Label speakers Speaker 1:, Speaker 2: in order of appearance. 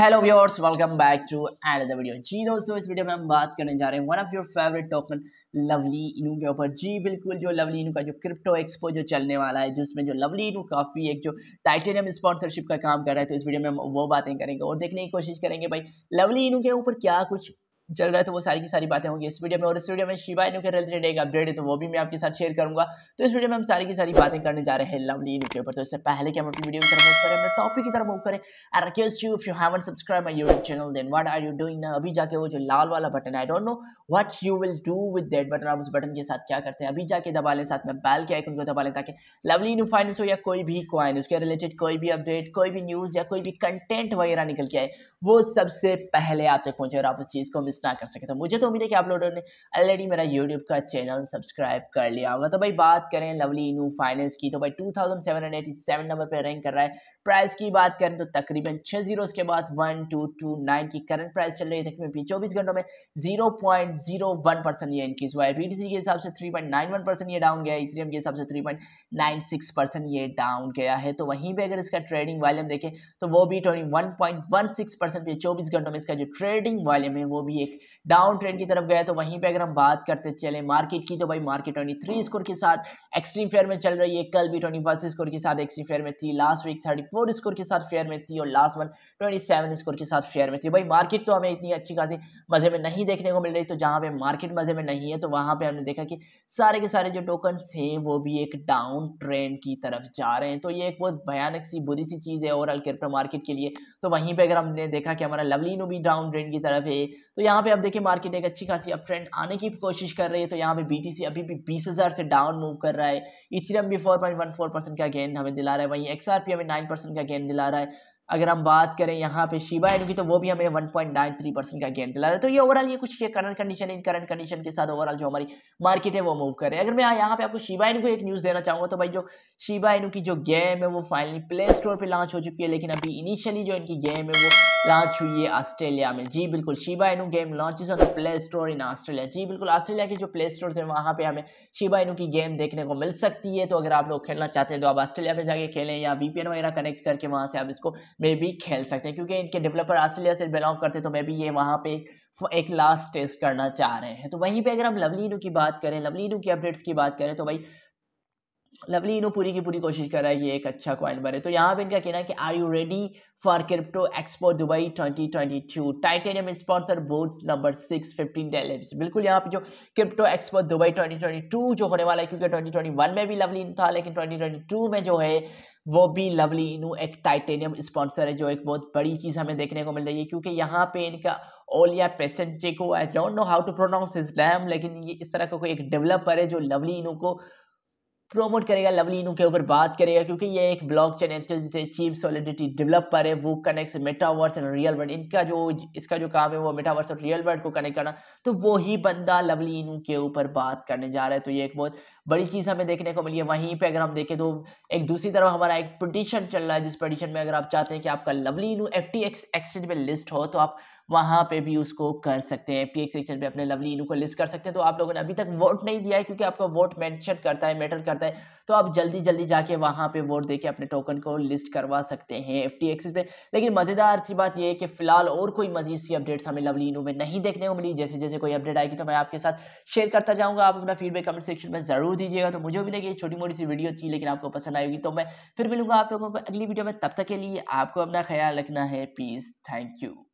Speaker 1: hello viewers welcome back to and video जी दोस्तों इस वीडियो में हम बात करने जा रहे हैं one of your favourite token Lovely Inu के ऊपर जी बिल्कुल जो लवली इनू का जो क्रिप्टो एक्सपो जो चलने वाला है जिसमें जो लवली इनू काफ़ी एक जो टाइटेनियम स्पॉन्सरशिप का काम कर रहा है तो इस वीडियो में हम वो बातें करेंगे और देखने की कोशिश करेंगे भाई लवली इनू के ऊपर क्या कुछ चल रहा है तो वो सारी की सारी बातें होंगी इस वीडियो में और इस वीडियो में शिवा इनू के रिलेटेड एक अपडेट है तो वो भी मैं आपके साथ शेयर करूंगा तो इस वीडियो में हम सारी की सारी बातें करने जा रहे हैं लवली इनके ऊपर तो इससे पहले कि हम अपनी वीडियो की तरफ मूव करें अपने टॉपिक की तरफ मूव करें I request you if you haven't subscribe my YouTube channel then what are you doing now अभी जाके वो जो लाल वाला button I don't know what you will do with that button आप उस बटन के साथ क्या करते हैं अभी जाके दबा लें साथ में बैल के आइकन को दबा लें ताकि लवली इनू फाइनेंस हो या कोई भी क्वाइन उसके रिलेटेड कोई भी अपडेट कोई भी न्यूज़ या कोई भी कंटेंट वगैरह निकल के आए वो सबसे पहले आप तक पहुँचे और आप उस चीज़ को मिस ना कर सके तो मुझे तो उम्मीद है कि आप लोगों ने ऑलरेडी मेरा यूट्यूब का चैनल सब्सक्राइब कर लिया होगा तो भाई बात करें लवली इनू फाइनेंस की तो भाई two thousand seven hundred eighty seven number पर रैंक कर रहा है प्राइस की बात करें तो तकरीबन छः जीरो के बाद वन टू टू नाइन की करंट प्राइस चल रही है तकरीबन चौबीस घंटों में zero point zero one percent ये इंक्रीज हुआ है बी टी सी के हिसाब से three point nine one percent ये डाउन गया है इथेरियम के हिसाब से three point nine six percent ये डाउन गया है तो वहीं पर अगर इसका ट्रेडिंग वॉल्यूम देखें तो वो भी twenty one point one six percent चौबीस घंटों में इसका जो ट्रेडिंग वॉल्यूम है वो भी एक एक डाउन ट्रेंड की तरफ गया तो वहीं पे अगर हम बात करते चले मार्केट की तो भाई मार्केट ट्वेंटी थ्री स्कोर के साथ एक्सट्रीम फेयर में चल रही है कल भी ट्वेंटी फर्स्ट स्कोर के साथ एक्सट्रीम फेयर में थी last week thirty four score के साथ फेयर में थी और last one twenty seven score के साथ फेयर में थी भाई मार्केट तो हमें इतनी अच्छी खासी मज़े में नहीं देखने को मिल रही तो जहाँ पे मार्केट मज़े में नहीं है तो वहाँ पर हमने देखा कि सारे के सारे जो टोकन थे वो भी एक डाउन ट्रेंड की तरफ जा रहे हैं तो ये एक बहुत भयानक सी बुरी सी चीज़ है ओवरऑल क्रिप्टो मार्केट के लिए तो वहीं पर अगर हमने देखा कि हमारा लवलीनो भी डाउन ट्रेंड की तरफ है तो यहाँ यहाँ पे आप देखिए मार्केट एक अच्छी खासी अप ट्रेंड आने की कोशिश कर रही है तो यहाँ पे बीटीसी अभी भी बीस हज़ार से डाउन मूव कर रहा है इथिरम भी फोर परसेंट का गेंद हमें दिला रहा है वहीं एक्सआरपी हमें नाइन परसेंट का गेंद दिला रहा है अगर हम बात करें यहाँ पे शिबा एनु की तो वो भी हमें 1.93 परसेंट का गेन दिला रहा है तो ये ओवरऑल ये कुछ ये करंट कंडीशन इन करंट कंडीशन के साथ ओवरऑल जो हमारी मार्केट है वो मूव कर रहे हैं अगर मैं यहाँ पे आपको शिबा एनु को एक न्यूज़ देना चाहूँगा तो भाई जो शिबा एनु की जो गेम है वो फाइनली प्ले स्टोर पर लॉन्च हो चुकी है लेकिन अभी इनिशियली जो इनकी गेम है वो लॉन्च हुई है ऑस्ट्रेलिया में जी बिल्कुल Shiba Inu game launch is on play store in Australia जी बिल्कुल ऑस्ट्रेलिया के जो प्ले स्टोर है वहाँ पर हमें शिबा एनु की गेम देखने को मिल सकती है तो अगर आप लोग खेलना चाहते हैं तो आप ऑस्ट्रेलिया में जाके खेलें या वीपीएन वगैरह कनेक्ट करके वहाँ से आप इसको में भी खेल सकते हैं क्योंकि इनके डेवलपर ऑस्ट्रेलिया से बिलोंग करते हैं तो मे भी ये वहाँ पे एक लास्ट टेस्ट करना चाह रहे हैं तो वहीं पे अगर हम लवली इनू की बात करें लवली इनू की अपडेट्स की बात करें तो भाई लवली इनो पूरी की पूरी कोशिश कर रहा है कि एक अच्छा कॉइन बने तो यहाँ पे इनका कहना है कि are you ready for crypto expo Dubai 2022 titanium sponsor board number six fifteen डेलेट्स बिल्कुल यहाँ पे जो क्रिप्टो एक्सपो दुबई 2022 जो होने वाला है क्योंकि 2021 में भी लवली था लेकिन 2022 में जो है वो भी लवली इनू एक टाइटेनियम स्पॉन्सर है जो एक बहुत बड़ी चीज़ हमें देखने को मिल रही है क्योंकि यहाँ पे इनका ओलिया पेसेंचे को I don't know how to pronounce is लैम लेकिन ये इस तरह का कोई एक डेवलपर है जो लवली इनू को प्रोमोट करेगा इनू के ऊपर बात करेगा क्योंकि ये एक blockchain and the chief solidity developer है वो connect metaverse and real world इनका जो इसका जो काम है वो मेटावर्स और रियल वर्ल्ड को कनेक्ट करना तो वही बंदा बंदा इनू के ऊपर बात करने जा रहा है तो ये एक बहुत बड़ी चीज़ हमें देखने को मिली है वहीं पर अगर हम देखें तो एक दूसरी तरफ हमारा एक पटिशन चल रहा है जिस पटिशन में अगर आप चाहते हैं कि आपका लवलीनू एफ एक्सचेंज में लिस्ट हो तो आप वहाँ पे भी उसको कर सकते हैं पी सेक्शन पे अपने लवली इनू को लिस्ट कर सकते हैं तो आप लोगों ने अभी तक वोट नहीं दिया है क्योंकि आपका वोट मैंशन करता है मैटर करता है तो आप जल्दी जल्दी जाके वहाँ पे वोट देके अपने टोकन को लिस्ट करवा सकते हैं एफ टी पे लेकिन मज़ेदार सी बात यह है कि फिलहाल और कोई मजीद सी अपडेट्स हमें लवली इनू में नहीं देखने को मिली जैसे जैसे कोई अपडेट आएगी तो मैं आपके साथ शेयर करता जाऊँगा आप अपना फीडबैक कमेंट सेक्शन में ज़रूर दीजिएगा तो मुझे भी देखिए छोटी मोटी सी वीडियो थी लेकिन आपको पसंद आएगी तो मैं फिर मिलूंगा आप लोगों को अगली वीडियो में तब तक के लिए आपको अपना ख्याल रखना है प्लीज़ थैंक यू